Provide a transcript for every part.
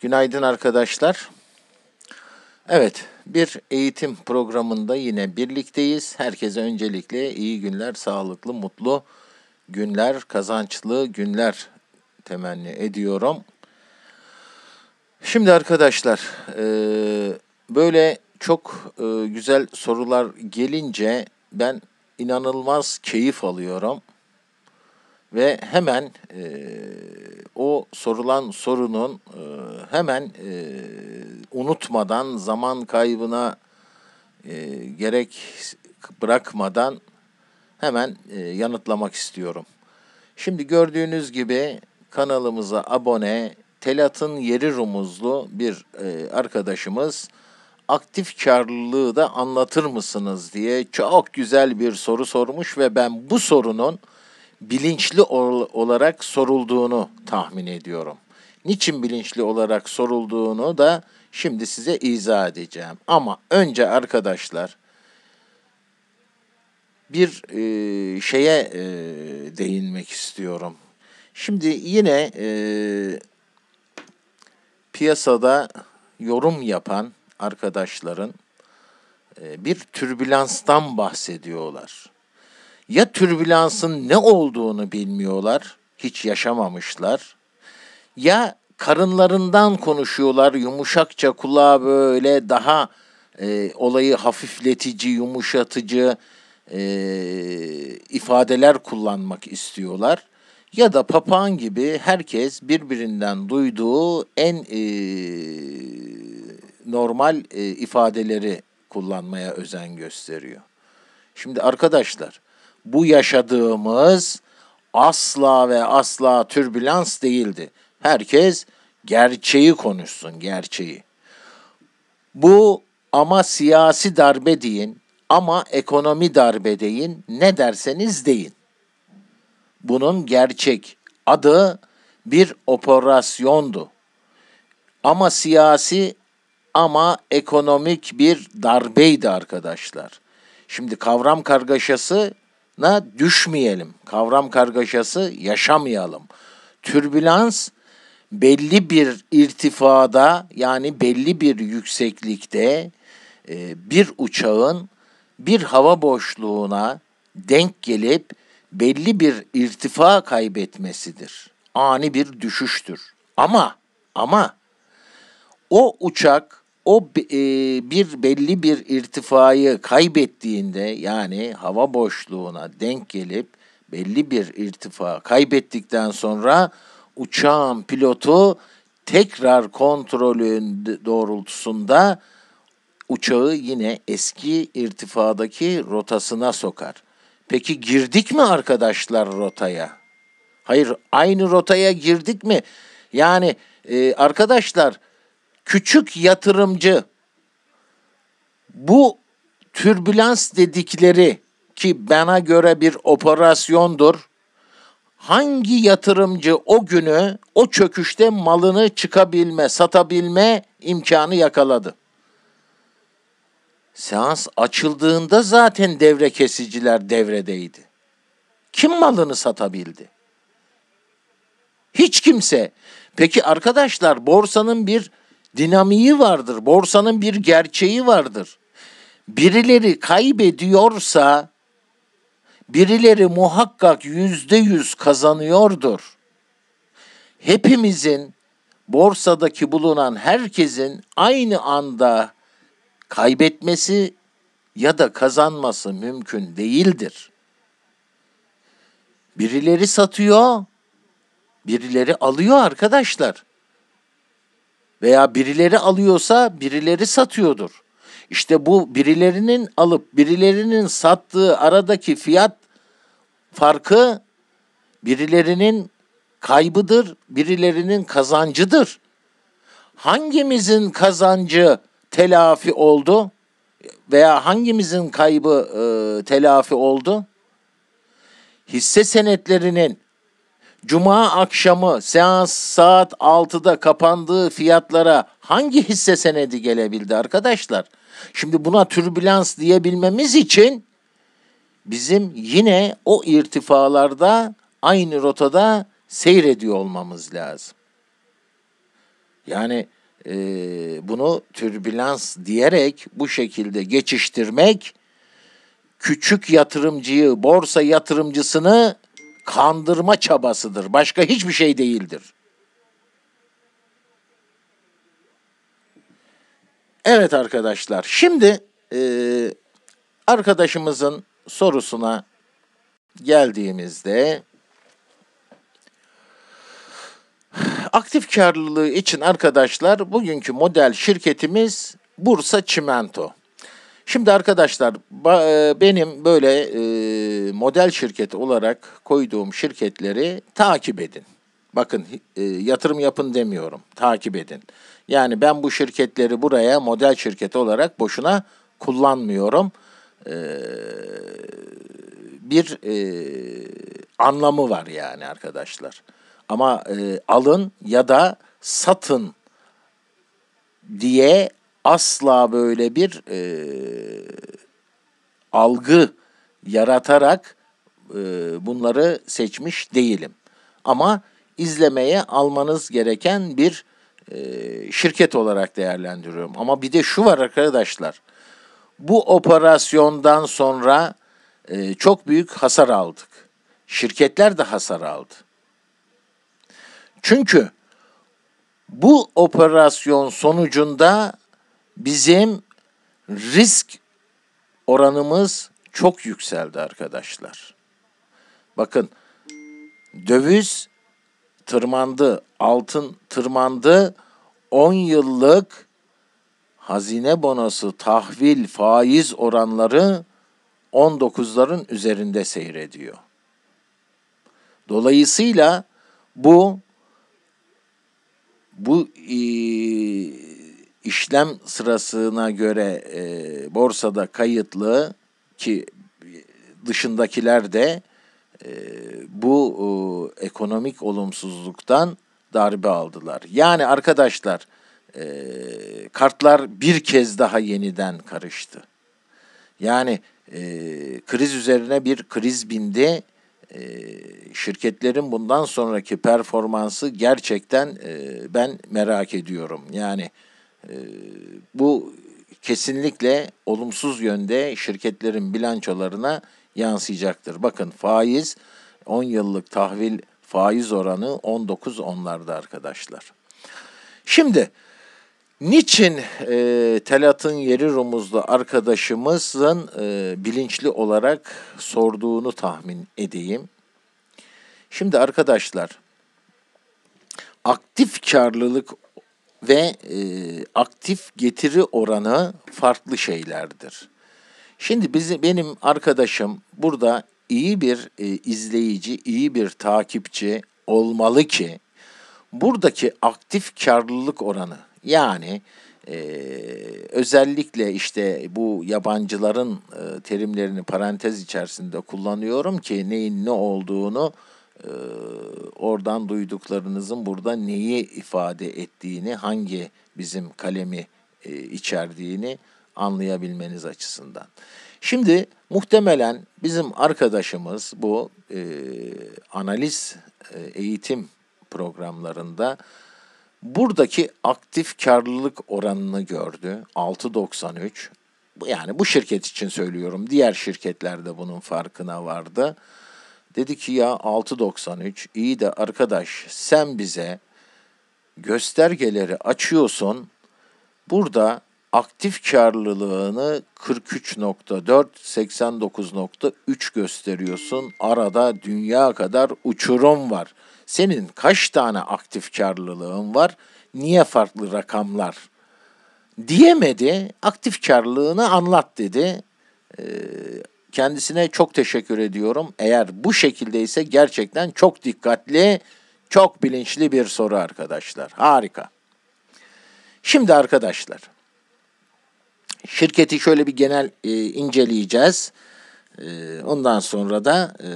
Günaydın arkadaşlar. Evet, bir eğitim programında yine birlikteyiz. Herkese öncelikle iyi günler, sağlıklı, mutlu günler, kazançlı günler temenni ediyorum. Şimdi arkadaşlar, e, böyle çok e, güzel sorular gelince ben inanılmaz keyif alıyorum ve hemen e, o sorulan sorunun e, hemen e, unutmadan zaman kaybına e, gerek bırakmadan hemen e, yanıtlamak istiyorum. Şimdi gördüğünüz gibi kanalımıza abone Telat'ın yeri rumuzlu bir e, arkadaşımız aktif karlılığı da anlatır mısınız diye çok güzel bir soru sormuş ve ben bu sorunun bilinçli olarak sorulduğunu tahmin ediyorum. Niçin bilinçli olarak sorulduğunu da şimdi size izah edeceğim. Ama önce arkadaşlar bir e, şeye e, değinmek istiyorum. Şimdi yine e, piyasada yorum yapan arkadaşların e, bir türbülanstan bahsediyorlar ya türbülansın ne olduğunu bilmiyorlar, hiç yaşamamışlar. Ya karınlarından konuşuyorlar, yumuşakça kulağa böyle daha e, olayı hafifletici, yumuşatıcı e, ifadeler kullanmak istiyorlar. Ya da papağan gibi herkes birbirinden duyduğu en e, normal e, ifadeleri kullanmaya özen gösteriyor. Şimdi arkadaşlar bu yaşadığımız asla ve asla türbülans değildi. Herkes gerçeği konuşsun, gerçeği. Bu ama siyasi darbe deyin, ama ekonomi darbe deyin, ne derseniz deyin. Bunun gerçek adı bir operasyondu. Ama siyasi ama ekonomik bir darbeydi arkadaşlar. Şimdi kavram kargaşası na düşmeyelim. Kavram kargaşası yaşamayalım. Türbülans belli bir irtifada yani belli bir yükseklikte e, bir uçağın bir hava boşluğuna denk gelip belli bir irtifa kaybetmesidir. Ani bir düşüştür. Ama ama o uçak o e, bir belli bir irtifayı kaybettiğinde yani hava boşluğuna denk gelip belli bir irtifa kaybettikten sonra uçağın pilotu tekrar kontrolün doğrultusunda uçağı yine eski irtifadaki rotasına sokar. Peki girdik mi arkadaşlar rotaya? Hayır, aynı rotaya girdik mi? Yani e, arkadaşlar küçük yatırımcı bu türbülans dedikleri ki bana göre bir operasyondur. Hangi yatırımcı o günü o çöküşte malını çıkabilme, satabilme imkanı yakaladı? Seans açıldığında zaten devre kesiciler devredeydi. Kim malını satabildi? Hiç kimse. Peki arkadaşlar borsanın bir dinamiği vardır. Borsanın bir gerçeği vardır. Birileri kaybediyorsa birileri muhakkak yüzde yüz kazanıyordur. Hepimizin borsadaki bulunan herkesin aynı anda kaybetmesi ya da kazanması mümkün değildir. Birileri satıyor, birileri alıyor arkadaşlar veya birileri alıyorsa birileri satıyordur. İşte bu birilerinin alıp birilerinin sattığı aradaki fiyat farkı birilerinin kaybıdır, birilerinin kazancıdır. Hangimizin kazancı telafi oldu veya hangimizin kaybı e, telafi oldu? Hisse senetlerinin Cuma akşamı seans saat 6'da kapandığı fiyatlara hangi hisse senedi gelebildi arkadaşlar? Şimdi buna türbülans diyebilmemiz için bizim yine o irtifalarda aynı rotada seyrediyor olmamız lazım. Yani e, bunu türbülans diyerek bu şekilde geçiştirmek küçük yatırımcıyı, borsa yatırımcısını kandırma çabasıdır. Başka hiçbir şey değildir. Evet arkadaşlar, şimdi e, arkadaşımızın sorusuna geldiğimizde aktif karlılığı için arkadaşlar bugünkü model şirketimiz Bursa Çimento. Şimdi arkadaşlar e, benim böyle e, model şirket olarak koyduğum şirketleri takip edin. Bakın e, yatırım yapın demiyorum. Takip edin. Yani ben bu şirketleri buraya model şirket olarak boşuna kullanmıyorum. Bir anlamı var yani arkadaşlar. Ama alın ya da satın diye asla böyle bir e, algı yaratarak e, bunları seçmiş değilim. Ama izlemeye almanız gereken bir e, şirket olarak değerlendiriyorum. Ama bir de şu var arkadaşlar. Bu operasyondan sonra e, çok büyük hasar aldık. Şirketler de hasar aldı. Çünkü bu operasyon sonucunda bizim risk oranımız çok yükseldi arkadaşlar. Bakın döviz tırmandı, altın tırmandı. 10 yıllık hazine bonosu, tahvil, faiz oranları 19'ların üzerinde seyrediyor. Dolayısıyla bu bu e, işlem sırasına göre e, borsada kayıtlı ki dışındakiler de e, bu e, ekonomik olumsuzluktan darbe aldılar. Yani arkadaşlar e, kartlar bir kez daha yeniden karıştı. Yani e, kriz üzerine bir kriz bindi. E, şirketlerin bundan sonraki performansı gerçekten e, ben merak ediyorum. Yani ee, bu kesinlikle olumsuz yönde şirketlerin bilançolarına yansıyacaktır. Bakın faiz 10 yıllık tahvil faiz oranı 19 onlarda arkadaşlar. Şimdi niçin e, Telat'ın yeri Rumuzlu arkadaşımızın e, bilinçli olarak sorduğunu tahmin edeyim. Şimdi arkadaşlar aktif karlılık ve e, aktif getiri oranı farklı şeylerdir. Şimdi bizi, benim arkadaşım burada iyi bir e, izleyici, iyi bir takipçi olmalı ki buradaki aktif karlılık oranı yani e, özellikle işte bu yabancıların e, terimlerini parantez içerisinde kullanıyorum ki neyin ne olduğunu ee, oradan duyduklarınızın burada neyi ifade ettiğini, hangi bizim kalemi e, içerdiğini anlayabilmeniz açısından. Şimdi muhtemelen bizim arkadaşımız bu e, analiz e, eğitim programlarında buradaki aktif karlılık oranını gördü. 6.93. Yani bu şirket için söylüyorum. Diğer şirketlerde bunun farkına vardı. Dedi ki ya 6.93 iyi de arkadaş sen bize göstergeleri açıyorsun. Burada aktif karlılığını 43.4 89.3 gösteriyorsun. Arada dünya kadar uçurum var. Senin kaç tane aktif karlılığın var? Niye farklı rakamlar? Diyemedi. Aktif karlılığını anlat dedi. Ee, Kendisine çok teşekkür ediyorum. Eğer bu şekildeyse gerçekten çok dikkatli, çok bilinçli bir soru arkadaşlar. Harika. Şimdi arkadaşlar, şirketi şöyle bir genel e, inceleyeceğiz. E, ondan sonra da e,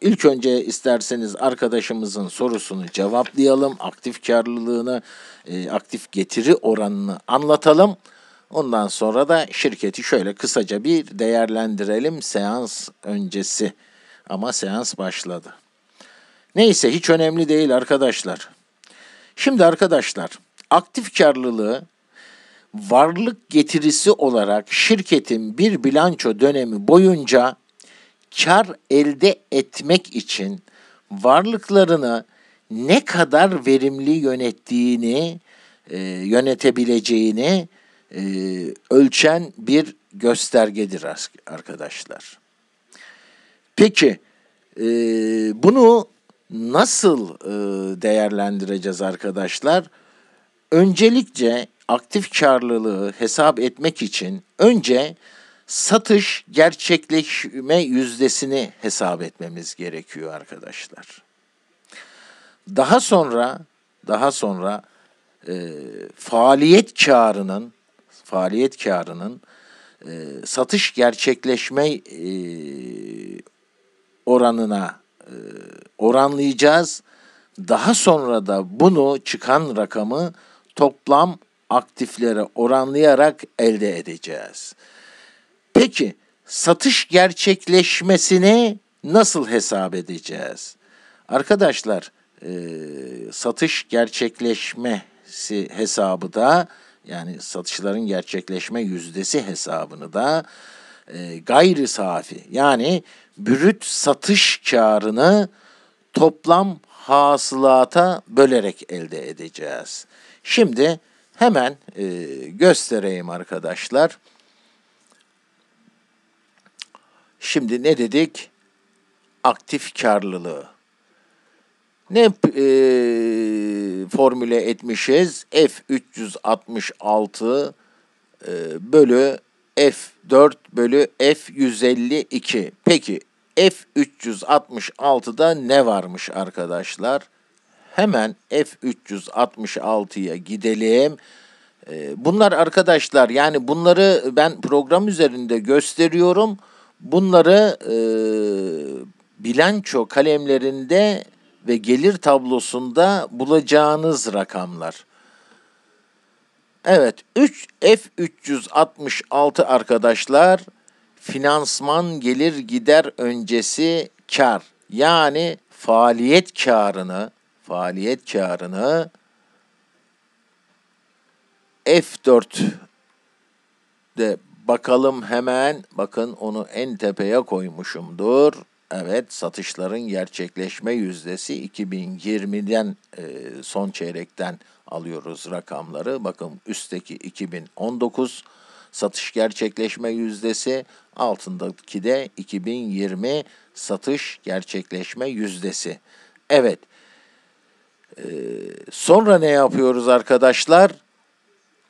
ilk önce isterseniz arkadaşımızın sorusunu cevaplayalım. Aktif karlılığını, e, aktif getiri oranını anlatalım. Ondan sonra da şirketi şöyle kısaca bir değerlendirelim seans öncesi. Ama seans başladı. Neyse hiç önemli değil arkadaşlar. Şimdi arkadaşlar aktif karlılığı varlık getirisi olarak şirketin bir bilanço dönemi boyunca kar elde etmek için varlıklarını ne kadar verimli yönettiğini, e, yönetebileceğini e, ölçen bir göstergedir arkadaşlar. Peki e, bunu nasıl e, değerlendireceğiz arkadaşlar? Öncelikle aktif karlılığı hesap etmek için önce satış gerçekleşme yüzdesini hesap etmemiz gerekiyor arkadaşlar. Daha sonra daha sonra e, faaliyet karının faaliyet karının e, satış gerçekleşme e, oranına e, oranlayacağız. Daha sonra da bunu çıkan rakamı toplam aktiflere oranlayarak elde edeceğiz. Peki satış gerçekleşmesini nasıl hesap edeceğiz? Arkadaşlar e, satış gerçekleşmesi hesabı da yani satışların gerçekleşme yüzdesi hesabını da e, gayri safi yani brüt satış karını toplam hasılata bölerek elde edeceğiz. Şimdi hemen e, göstereyim arkadaşlar. Şimdi ne dedik? Aktif karlılığı. Ne e, formüle etmişiz. F366 e, bölü F4 bölü F152. Peki F366'da ne varmış arkadaşlar? Hemen F366'ya gidelim. E, bunlar arkadaşlar yani bunları ben program üzerinde gösteriyorum. Bunları e, bilanço kalemlerinde ve gelir tablosunda bulacağınız rakamlar. Evet, 3 F366 arkadaşlar finansman gelir gider öncesi kar. Yani faaliyet karını, faaliyet karını F4 de bakalım hemen. Bakın onu en tepeye koymuşumdur. Evet satışların gerçekleşme yüzdesi 2020'den e, son çeyrekten alıyoruz rakamları. Bakın üstteki 2019 satış gerçekleşme yüzdesi altındaki de 2020 satış gerçekleşme yüzdesi. Evet e, sonra ne yapıyoruz arkadaşlar?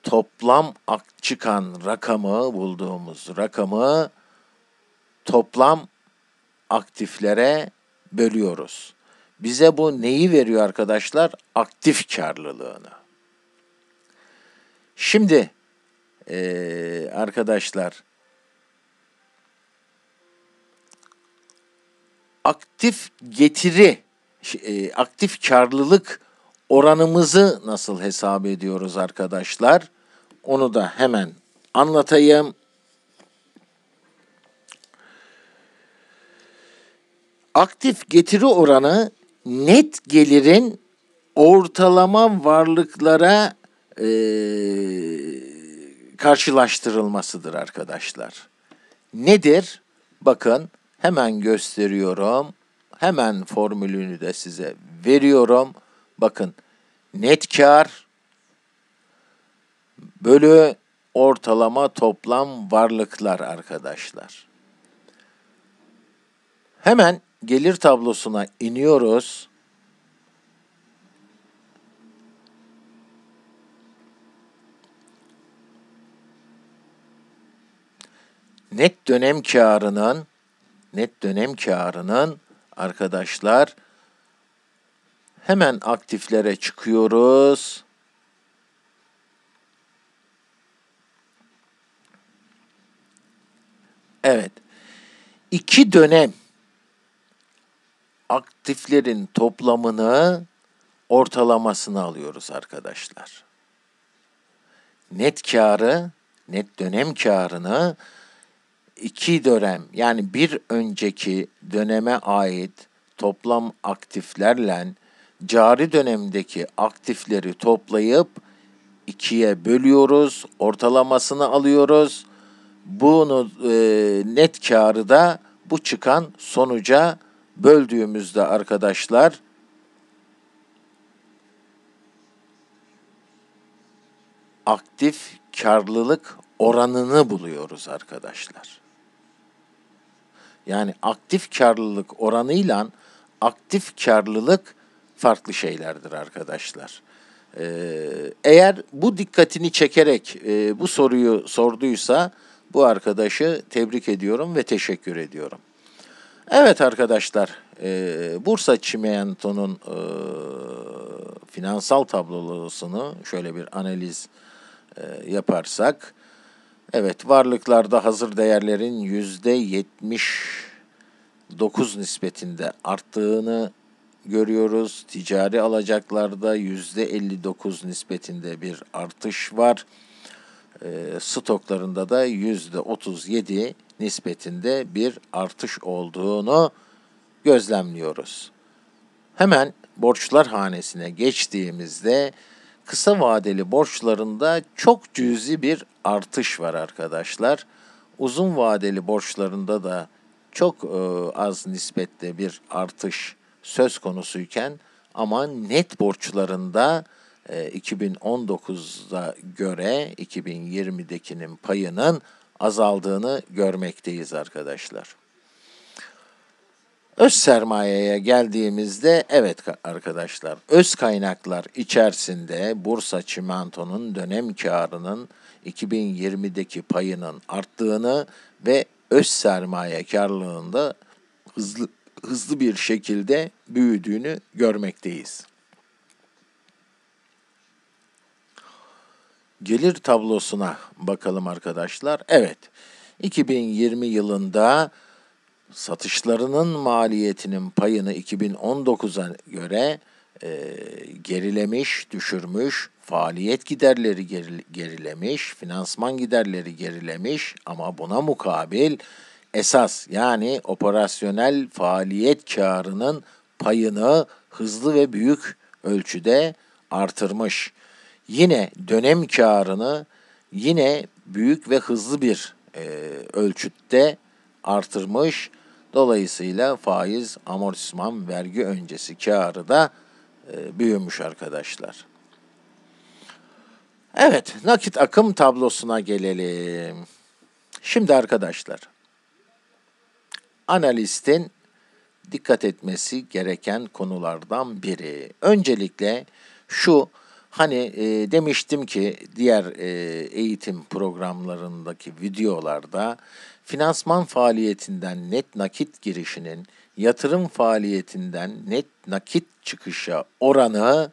Toplam çıkan rakamı bulduğumuz rakamı toplam aktiflere bölüyoruz. Bize bu neyi veriyor arkadaşlar? Aktif karlılığını. Şimdi e, arkadaşlar aktif getiri, şey, e, aktif karlılık oranımızı nasıl hesap ediyoruz arkadaşlar? Onu da hemen anlatayım. aktif getiri oranı net gelirin ortalama varlıklara e, karşılaştırılmasıdır arkadaşlar. Nedir? Bakın hemen gösteriyorum. Hemen formülünü de size veriyorum. Bakın net kar bölü ortalama toplam varlıklar arkadaşlar. Hemen gelir tablosuna iniyoruz. Net dönem karının net dönem karının arkadaşlar hemen aktiflere çıkıyoruz. Evet. İki dönem aktiflerin toplamını ortalamasını alıyoruz arkadaşlar. Net karı, net dönem karını iki dönem yani bir önceki döneme ait toplam aktiflerle cari dönemdeki aktifleri toplayıp ikiye bölüyoruz, ortalamasını alıyoruz. Bunu e, net karı da bu çıkan sonuca böldüğümüzde arkadaşlar aktif karlılık oranını buluyoruz arkadaşlar. Yani aktif karlılık oranıyla aktif karlılık farklı şeylerdir arkadaşlar. Ee, eğer bu dikkatini çekerek e, bu soruyu sorduysa bu arkadaşı tebrik ediyorum ve teşekkür ediyorum. Evet arkadaşlar, e, Bursa Çimento'nun e, finansal tablosunu şöyle bir analiz e, yaparsak, evet varlıklarda hazır değerlerin yüzde yetmiş dokuz nispetinde arttığını görüyoruz. Ticari alacaklarda yüzde elli dokuz nispetinde bir artış var. E, stoklarında da yüzde otuz yedi nispetinde bir artış olduğunu gözlemliyoruz. Hemen borçlar hanesine geçtiğimizde kısa vadeli borçlarında çok cüzi bir artış var arkadaşlar. Uzun vadeli borçlarında da çok e, az nispette bir artış söz konusuyken ama net borçlarında e, 2019'da göre 2020'dekinin payının azaldığını görmekteyiz arkadaşlar. Öz sermayeye geldiğimizde evet arkadaşlar öz kaynaklar içerisinde Bursa Çimento'nun dönem karının 2020'deki payının arttığını ve öz sermaye karlılığında hızlı hızlı bir şekilde büyüdüğünü görmekteyiz. Gelir tablosuna bakalım arkadaşlar. Evet. 2020 yılında satışlarının maliyetinin payını 2019'a göre e, gerilemiş, düşürmüş, faaliyet giderleri geril, gerilemiş, finansman giderleri gerilemiş ama buna mukabil esas yani operasyonel faaliyet karının payını hızlı ve büyük ölçüde artırmış yine dönem karını yine büyük ve hızlı bir e, ölçütte artırmış. Dolayısıyla faiz, amortisman, vergi öncesi karı da e, büyümüş arkadaşlar. Evet, nakit akım tablosuna gelelim. Şimdi arkadaşlar, analistin dikkat etmesi gereken konulardan biri. Öncelikle şu Hani e, demiştim ki diğer e, eğitim programlarındaki videolarda finansman faaliyetinden net nakit girişinin yatırım faaliyetinden net nakit çıkışa oranı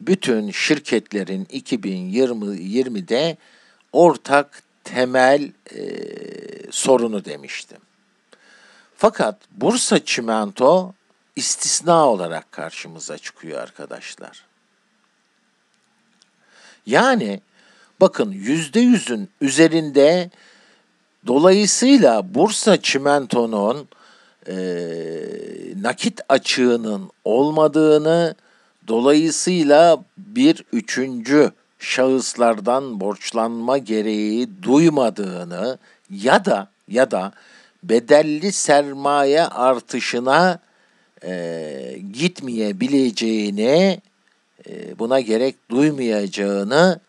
bütün şirketlerin 2020'de ortak temel e, sorunu demiştim. Fakat Bursa Çimento istisna olarak karşımıza çıkıyor arkadaşlar. Yani bakın yüzde yüzün üzerinde dolayısıyla Bursa çimentonun e, nakit açığının olmadığını dolayısıyla bir üçüncü şahıslardan borçlanma gereği duymadığını ya da ya da bedelli sermaye artışına e, gitmeyebileceğini e, buna gerek duymayacağını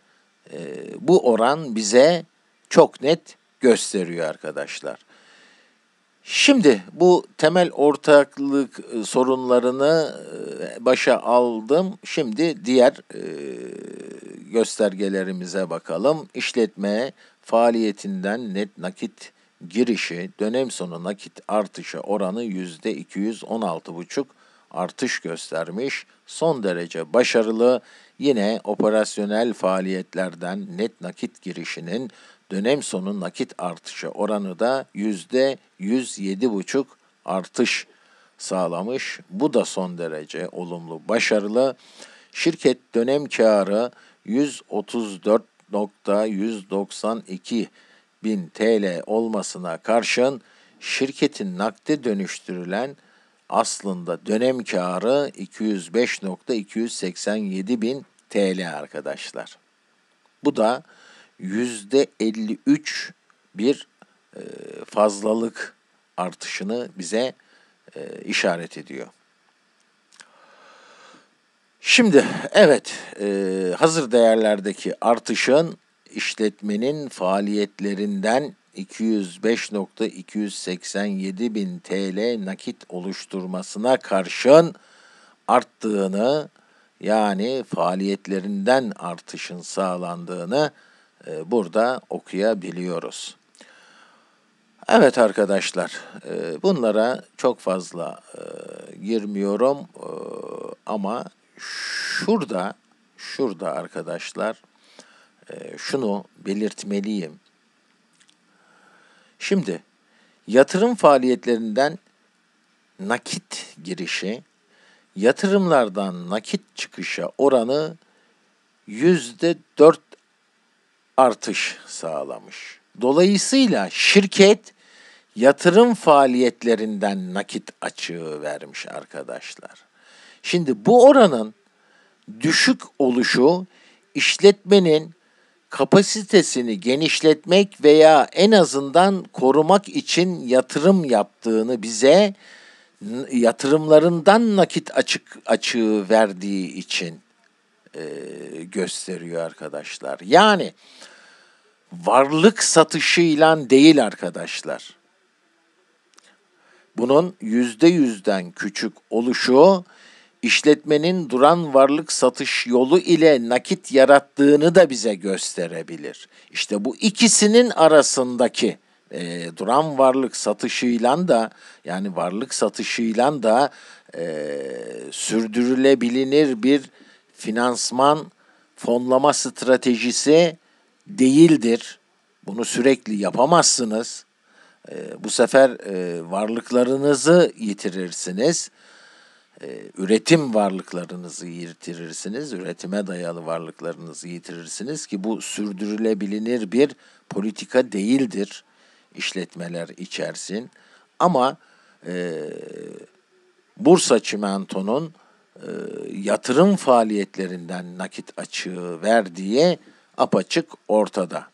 e, bu oran bize çok net gösteriyor arkadaşlar. Şimdi bu temel ortaklık e, sorunlarını başa aldım. Şimdi diğer göstergelerimize bakalım. İşletme faaliyetinden net nakit girişi dönem sonu nakit artışı oranı yüzde 216,5 artış göstermiş, son derece başarılı, yine operasyonel faaliyetlerden net nakit girişinin dönem sonu nakit artışı oranı da %107,5 artış sağlamış. Bu da son derece olumlu, başarılı. Şirket dönem karı 134.192 bin TL olmasına karşın şirketin nakde dönüştürülen aslında dönem karı 205.287 bin TL arkadaşlar. Bu da yüzde %53 bir e, fazlalık artışını bize e, işaret ediyor. Şimdi evet e, hazır değerlerdeki artışın işletmenin faaliyetlerinden 205.287 bin TL nakit oluşturmasına karşın arttığını yani faaliyetlerinden artışın sağlandığını e, burada okuyabiliyoruz. Evet arkadaşlar, e, bunlara çok fazla e, girmiyorum e, ama şurada, şurada arkadaşlar e, şunu belirtmeliyim Şimdi yatırım faaliyetlerinden nakit girişi, yatırımlardan nakit çıkışa oranı yüzde dört artış sağlamış. Dolayısıyla şirket yatırım faaliyetlerinden nakit açığı vermiş arkadaşlar. Şimdi bu oranın düşük oluşu işletmenin kapasitesini genişletmek veya en azından korumak için yatırım yaptığını bize yatırımlarından nakit açık açığı verdiği için e, gösteriyor arkadaşlar. Yani varlık satışıyla değil arkadaşlar. Bunun yüzde yüzden küçük oluşu işletmenin duran varlık satış yolu ile nakit yarattığını da bize gösterebilir. İşte bu ikisinin arasındaki e, duran varlık satışıyla da yani varlık satışıyla da e, sürdürülebilinir bir finansman fonlama stratejisi değildir. Bunu sürekli yapamazsınız. E, bu sefer e, varlıklarınızı yitirirsiniz. E, üretim varlıklarınızı yitirirsiniz, üretime dayalı varlıklarınızı yitirirsiniz ki bu sürdürülebilinir bir politika değildir. işletmeler içersin ama e, Bursa Çimento'nun e, yatırım faaliyetlerinden nakit açığı verdiği apaçık ortada.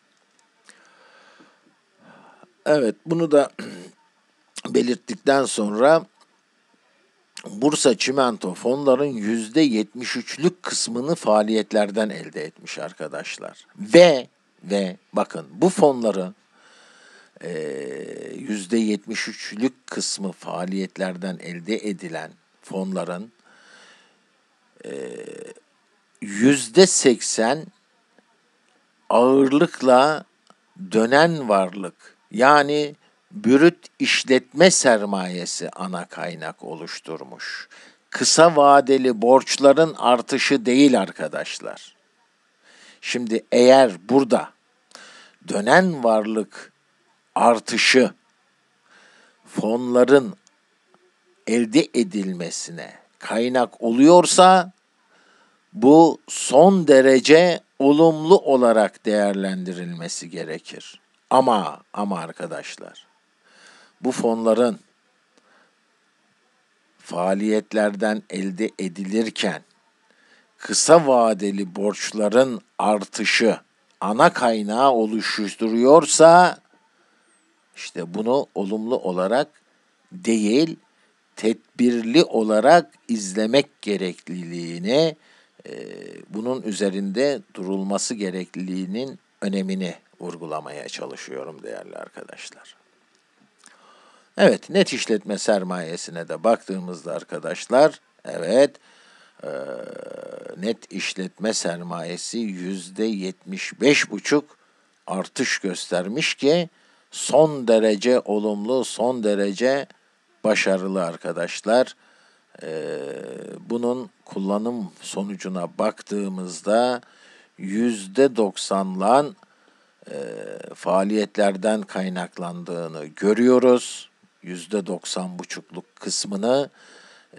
Evet bunu da belirttikten sonra Bursa Çimento fonların yüzde %73'lük kısmını faaliyetlerden elde etmiş arkadaşlar. Ve ve bakın bu fonların e, yüzde %73'lük kısmı faaliyetlerden elde edilen fonların e, yüzde %80 ağırlıkla dönen varlık yani bürüt işletme sermayesi ana kaynak oluşturmuş. Kısa vadeli borçların artışı değil arkadaşlar. Şimdi eğer burada dönen varlık artışı fonların elde edilmesine kaynak oluyorsa bu son derece olumlu olarak değerlendirilmesi gerekir. Ama ama arkadaşlar bu fonların faaliyetlerden elde edilirken kısa vadeli borçların artışı ana kaynağı oluşturuyorsa işte bunu olumlu olarak değil tedbirli olarak izlemek gerekliliğini e, bunun üzerinde durulması gerekliliğinin önemini vurgulamaya çalışıyorum değerli arkadaşlar. Evet net işletme sermayesine de baktığımızda arkadaşlar evet e, net işletme sermayesi yüzde yetmiş beş buçuk artış göstermiş ki son derece olumlu son derece başarılı arkadaşlar. E, bunun kullanım sonucuna baktığımızda yüzde doksanlan e, faaliyetlerden kaynaklandığını görüyoruz yüzde doksan buçukluk kısmını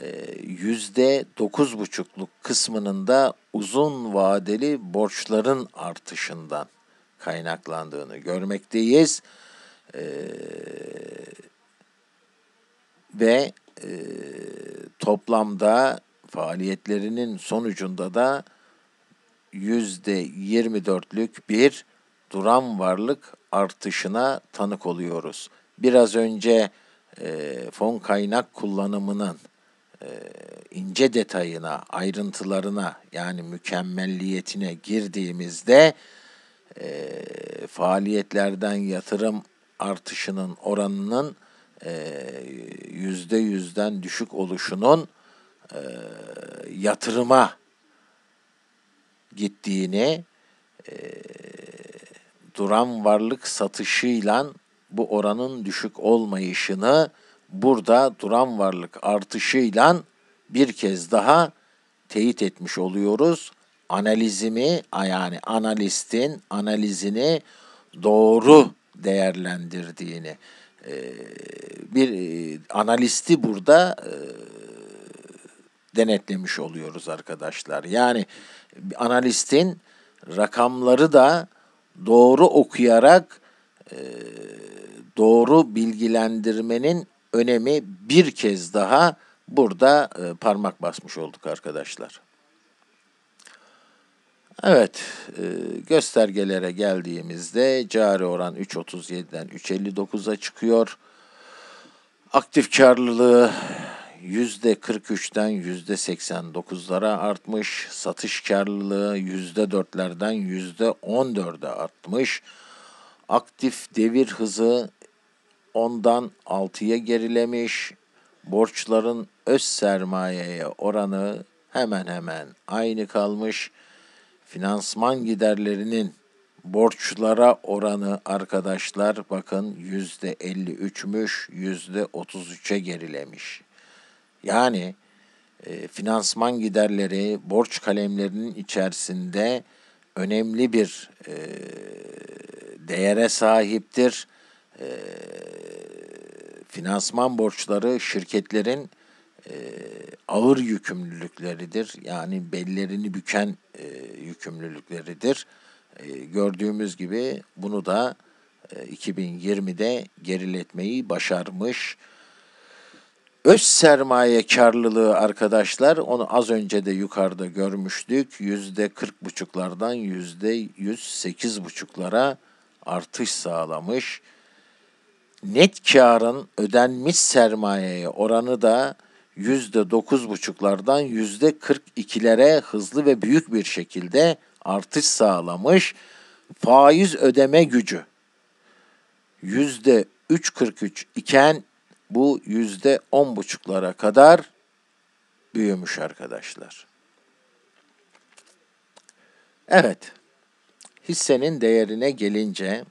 e, yüzde dokuz buçukluk kısmının da uzun vadeli borçların artışından kaynaklandığını görmekteyiz. E, ve e, toplamda faaliyetlerinin sonucunda da yüzde 24'lük bir duran varlık artışına tanık oluyoruz. Biraz önce e, fon kaynak kullanımının e, ince detayına, ayrıntılarına yani mükemmelliyetine girdiğimizde e, faaliyetlerden yatırım artışının oranının e, yüzde yüzden düşük oluşunun e, yatırıma gittiğini e, duran varlık satışıyla bu oranın düşük olmayışını burada duran varlık artışıyla bir kez daha teyit etmiş oluyoruz. Analizimi yani analistin analizini doğru değerlendirdiğini e, bir e, analisti burada e, denetlemiş oluyoruz arkadaşlar. Yani analistin rakamları da doğru okuyarak doğru bilgilendirmenin önemi bir kez daha burada e, parmak basmış olduk arkadaşlar. Evet, e, göstergelere geldiğimizde cari oran 3.37'den 3.59'a çıkıyor. Aktif karlılığı %43'ten %89'lara artmış. Satış karlılığı %4'lerden %14'e artmış. Aktif devir hızı 10'dan 6'ya gerilemiş. Borçların öz sermayeye oranı hemen hemen aynı kalmış. Finansman giderlerinin borçlara oranı arkadaşlar bakın yüzde %53'müş, yüzde %33'e gerilemiş. Yani e, finansman giderleri borç kalemlerinin içerisinde önemli bir e, değere sahiptir. E, finansman borçları şirketlerin e, ağır yükümlülükleridir. Yani bellerini büken e, yükümlülükleridir. E, gördüğümüz gibi bunu da e, 2020'de geriletmeyi başarmış. Öz sermaye karlılığı arkadaşlar onu az önce de yukarıda görmüştük. Yüzde kırk buçuklardan yüzde yüz sekiz buçuklara artış sağlamış. Net karın ödenmiş sermayeye oranı da yüzde dokuz buçuklardan yüzde kırk ikilere hızlı ve büyük bir şekilde artış sağlamış. Faiz ödeme gücü yüzde 3.43 iken bu yüzde on buçuklara kadar büyümüş arkadaşlar. Evet, hissenin değerine gelince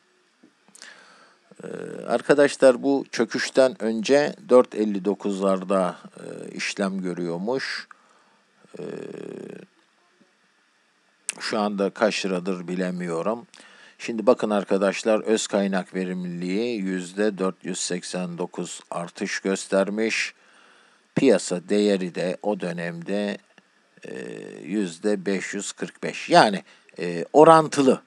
e, arkadaşlar bu çöküşten önce 4.59'larda e, işlem görüyormuş. E, şu anda kaç liradır bilemiyorum. Şimdi bakın arkadaşlar öz kaynak verimliliği yüzde 489 artış göstermiş. Piyasa değeri de o dönemde e, yüzde 545. Yani e, orantılı,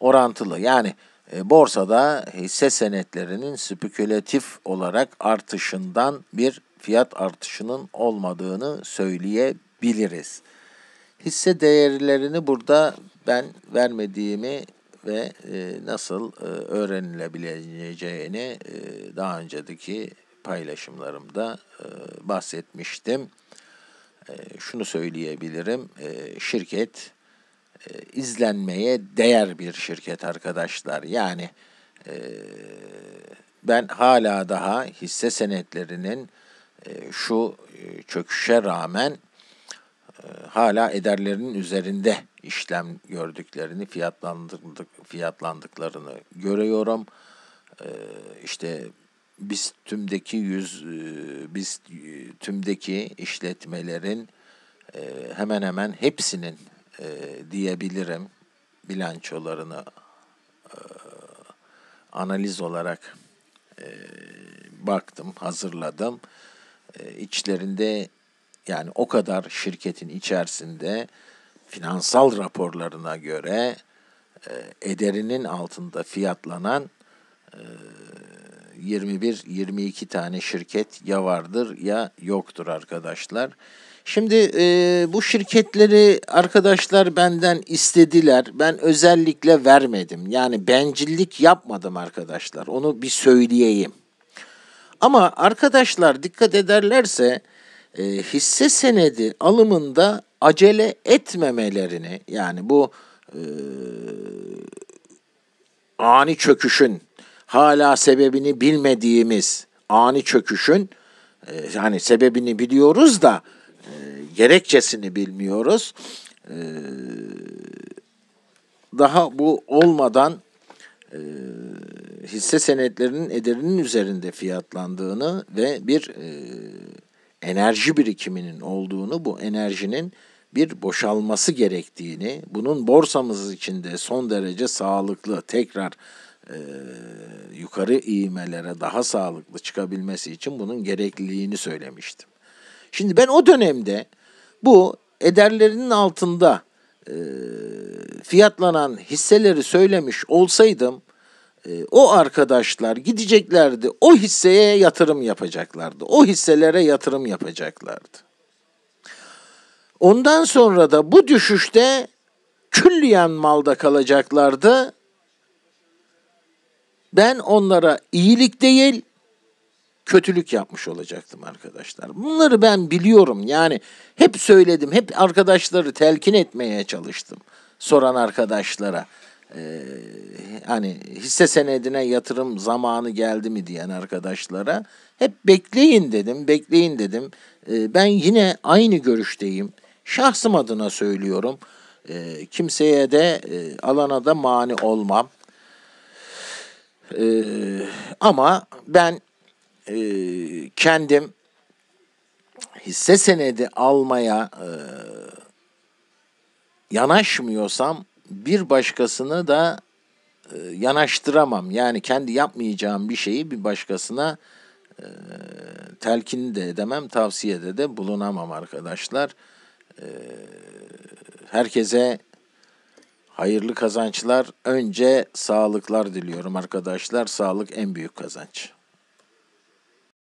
orantılı. Yani e, borsada hisse senetlerinin spekülatif olarak artışından bir fiyat artışının olmadığını söyleyebiliriz. Hisse değerlerini burada ben vermediğimi ve e, nasıl e, öğrenilebileceğini e, daha önceki paylaşımlarımda bahsetmiştim. şunu söyleyebilirim, şirket izlenmeye değer bir şirket arkadaşlar. Yani ben hala daha hisse senetlerinin şu çöküşe rağmen hala ederlerinin üzerinde işlem gördüklerini, fiyatlandık, fiyatlandıklarını görüyorum. Ee, işte biz tümdeki yüz e, biz e, tümdeki işletmelerin e, hemen hemen hepsinin diyebilirim bilançolarını analiz olarak baktım, hazırladım. İçlerinde yani o kadar şirketin içerisinde finansal raporlarına göre e, ederinin altında fiyatlanan e, 21-22 tane şirket ya vardır ya yoktur arkadaşlar. Şimdi e, bu şirketleri arkadaşlar benden istediler. Ben özellikle vermedim. Yani bencillik yapmadım arkadaşlar. Onu bir söyleyeyim. Ama arkadaşlar dikkat ederlerse e, hisse senedi alımında acele etmemelerini yani bu e, ani çöküşün hala sebebini bilmediğimiz ani çöküşün e, yani sebebini biliyoruz da e, gerekçesini bilmiyoruz. E, daha bu olmadan e, hisse senetlerinin ederinin üzerinde fiyatlandığını ve bir e, enerji birikiminin olduğunu, bu enerjinin bir boşalması gerektiğini, bunun borsamız içinde son derece sağlıklı tekrar e, yukarı iğmelere daha sağlıklı çıkabilmesi için bunun gerekliliğini söylemiştim. Şimdi ben o dönemde bu ederlerinin altında e, fiyatlanan hisseleri söylemiş olsaydım ee, o arkadaşlar gideceklerdi. O hisseye yatırım yapacaklardı. O hisselere yatırım yapacaklardı. Ondan sonra da bu düşüşte külliyen malda kalacaklardı. Ben onlara iyilik değil, kötülük yapmış olacaktım arkadaşlar. Bunları ben biliyorum. Yani hep söyledim, hep arkadaşları telkin etmeye çalıştım soran arkadaşlara. Ee, hani hisse senedine yatırım zamanı geldi mi diyen arkadaşlara hep bekleyin dedim, bekleyin dedim. Ee, ben yine aynı görüşteyim. Şahsım adına söylüyorum. Ee, kimseye de e, alana da mani olmam. ama ben e, kendim hisse senedi almaya e, yanaşmıyorsam bir başkasını da e, yanaştıramam. Yani kendi yapmayacağım bir şeyi bir başkasına e, telkin de edemem, tavsiyede de bulunamam arkadaşlar. E, herkese hayırlı kazançlar, önce sağlıklar diliyorum arkadaşlar. Sağlık en büyük kazanç.